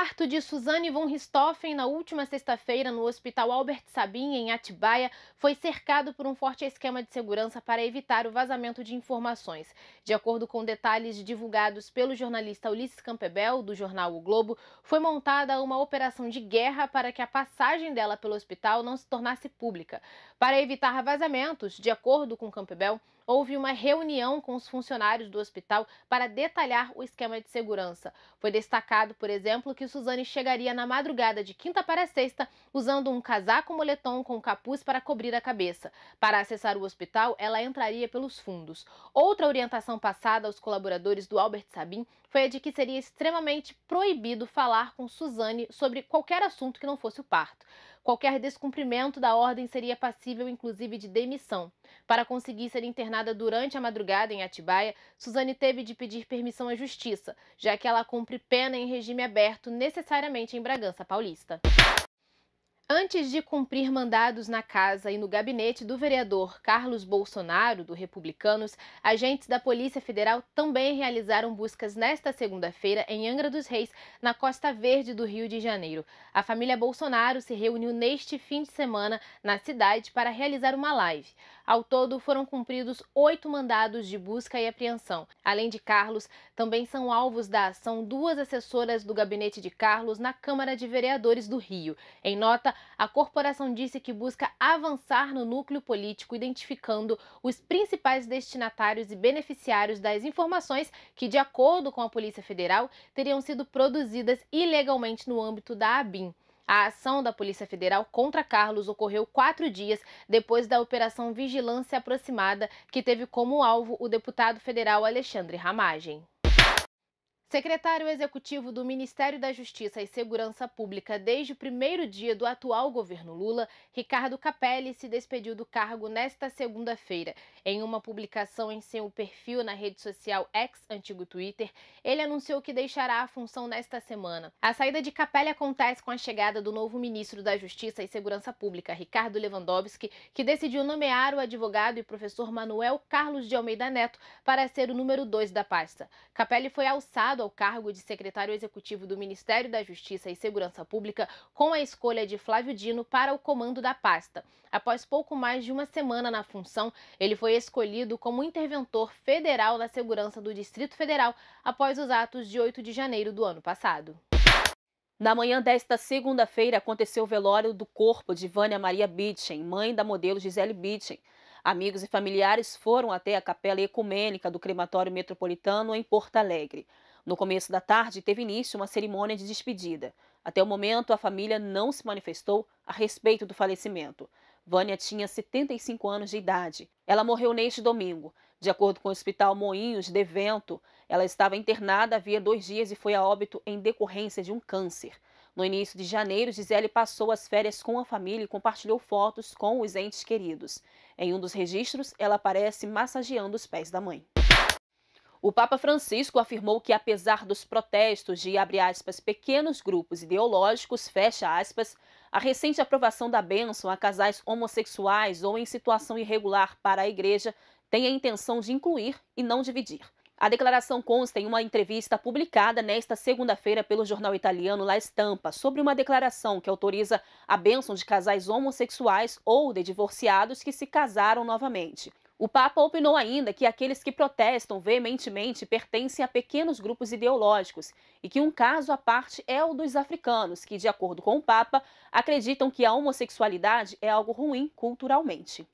parto de Suzane von Richthofen na última sexta-feira no Hospital Albert Sabin, em Atibaia, foi cercado por um forte esquema de segurança para evitar o vazamento de informações. De acordo com detalhes divulgados pelo jornalista Ulisses Campebel, do jornal O Globo, foi montada uma operação de guerra para que a passagem dela pelo hospital não se tornasse pública. Para evitar vazamentos, de acordo com Campebel, houve uma reunião com os funcionários do hospital para detalhar o esquema de segurança. Foi destacado, por exemplo, que Suzane chegaria na madrugada de quinta para sexta usando um casaco moletom com capuz para cobrir a cabeça. Para acessar o hospital, ela entraria pelos fundos. Outra orientação passada aos colaboradores do Albert Sabin foi a de que seria extremamente proibido falar com Suzane sobre qualquer assunto que não fosse o parto. Qualquer descumprimento da ordem seria passível, inclusive, de demissão. Para conseguir ser internada durante a madrugada em Atibaia, Suzane teve de pedir permissão à justiça, já que ela cumpre pena em regime aberto necessariamente em Bragança Paulista. Antes de cumprir mandados na casa e no gabinete do vereador Carlos Bolsonaro, do Republicanos, agentes da Polícia Federal também realizaram buscas nesta segunda-feira em Angra dos Reis, na Costa Verde do Rio de Janeiro. A família Bolsonaro se reuniu neste fim de semana na cidade para realizar uma live. Ao todo, foram cumpridos oito mandados de busca e apreensão. Além de Carlos, também são alvos da ação duas assessoras do gabinete de Carlos na Câmara de Vereadores do Rio. Em nota, a corporação disse que busca avançar no núcleo político, identificando os principais destinatários e beneficiários das informações que, de acordo com a Polícia Federal, teriam sido produzidas ilegalmente no âmbito da ABIN. A ação da Polícia Federal contra Carlos ocorreu quatro dias depois da Operação Vigilância Aproximada, que teve como alvo o deputado federal Alexandre Ramagem. Secretário executivo do Ministério da Justiça e Segurança Pública desde o primeiro dia do atual governo Lula, Ricardo Capelli se despediu do cargo nesta segunda-feira. Em uma publicação em seu perfil na rede social ex antigo Twitter, ele anunciou que deixará a função nesta semana. A saída de Capelli acontece com a chegada do novo ministro da Justiça e Segurança Pública, Ricardo Lewandowski, que decidiu nomear o advogado e professor Manuel Carlos de Almeida Neto para ser o número dois da pasta. Capelli foi alçado nomeado ao cargo de secretário executivo do Ministério da Justiça e Segurança Pública com a escolha de Flávio Dino para o comando da pasta. Após pouco mais de uma semana na função, ele foi escolhido como interventor federal na segurança do Distrito Federal após os atos de 8 de janeiro do ano passado. Na manhã desta segunda-feira aconteceu o velório do corpo de Vânia Maria Bitchen, mãe da modelo Gisele Bitchen. Amigos e familiares foram até a Capela Ecumênica do Crematório Metropolitano em Porto Alegre. No começo da tarde, teve início uma cerimônia de despedida. Até o momento, a família não se manifestou a respeito do falecimento. Vânia tinha 75 anos de idade. Ela morreu neste domingo. De acordo com o Hospital Moinhos de Vento, ela estava internada havia dois dias e foi a óbito em decorrência de um câncer. No início de janeiro, Gisele passou as férias com a família e compartilhou fotos com os entes queridos. Em um dos registros, ela aparece massageando os pés da mãe. O Papa Francisco afirmou que, apesar dos protestos de, aspas, pequenos grupos ideológicos, aspas, a recente aprovação da bênção a casais homossexuais ou em situação irregular para a Igreja tem a intenção de incluir e não dividir. A declaração consta em uma entrevista publicada nesta segunda-feira pelo jornal italiano La Stampa sobre uma declaração que autoriza a bênção de casais homossexuais ou de divorciados que se casaram novamente. O Papa opinou ainda que aqueles que protestam veementemente pertencem a pequenos grupos ideológicos e que um caso à parte é o dos africanos, que, de acordo com o Papa, acreditam que a homossexualidade é algo ruim culturalmente.